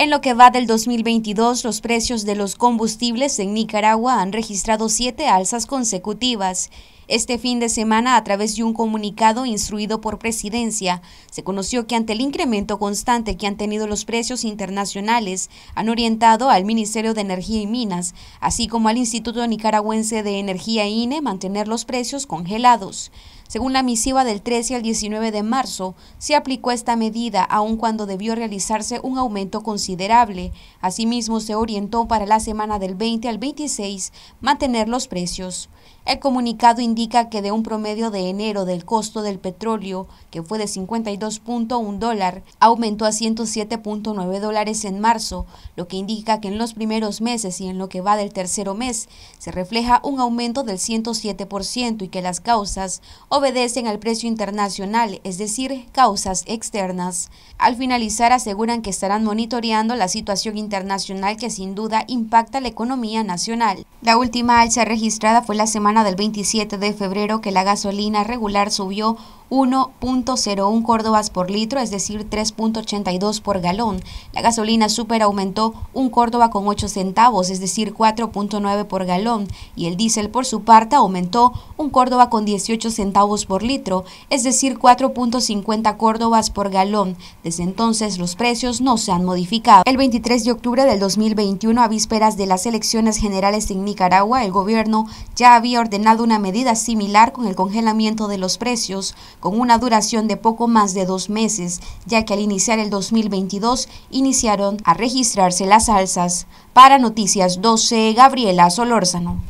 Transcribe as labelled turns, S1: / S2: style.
S1: En lo que va del 2022, los precios de los combustibles en Nicaragua han registrado siete alzas consecutivas. Este fin de semana, a través de un comunicado instruido por Presidencia, se conoció que ante el incremento constante que han tenido los precios internacionales, han orientado al Ministerio de Energía y Minas, así como al Instituto Nicaragüense de Energía INE, mantener los precios congelados. Según la misiva del 13 al 19 de marzo, se aplicó esta medida aun cuando debió realizarse un aumento considerable. Asimismo, se orientó para la semana del 20 al 26 mantener los precios. El comunicado indica que de un promedio de enero del costo del petróleo, que fue de 52.1 dólar, aumentó a 107.9 dólares en marzo, lo que indica que en los primeros meses y en lo que va del tercero mes se refleja un aumento del 107% y que las causas obedecen al precio internacional, es decir, causas externas. Al finalizar aseguran que estarán monitoreando la situación internacional que sin duda impacta la economía nacional. La última alza registrada fue la semana del 27 de febrero que la gasolina regular subió 1.01 córdobas por litro, es decir, 3.82 por galón. La gasolina super aumentó un córdoba con 8 centavos, es decir, 4.9 por galón. Y el diésel, por su parte, aumentó un córdoba con 18 centavos por litro, es decir, 4.50 córdobas por galón. Desde entonces, los precios no se han modificado. El 23 de octubre del 2021, a vísperas de las elecciones generales en Nicaragua, el gobierno ya había ordenado una medida similar con el congelamiento de los precios con una duración de poco más de dos meses, ya que al iniciar el 2022 iniciaron a registrarse las alzas. Para Noticias 12, Gabriela Solórzano.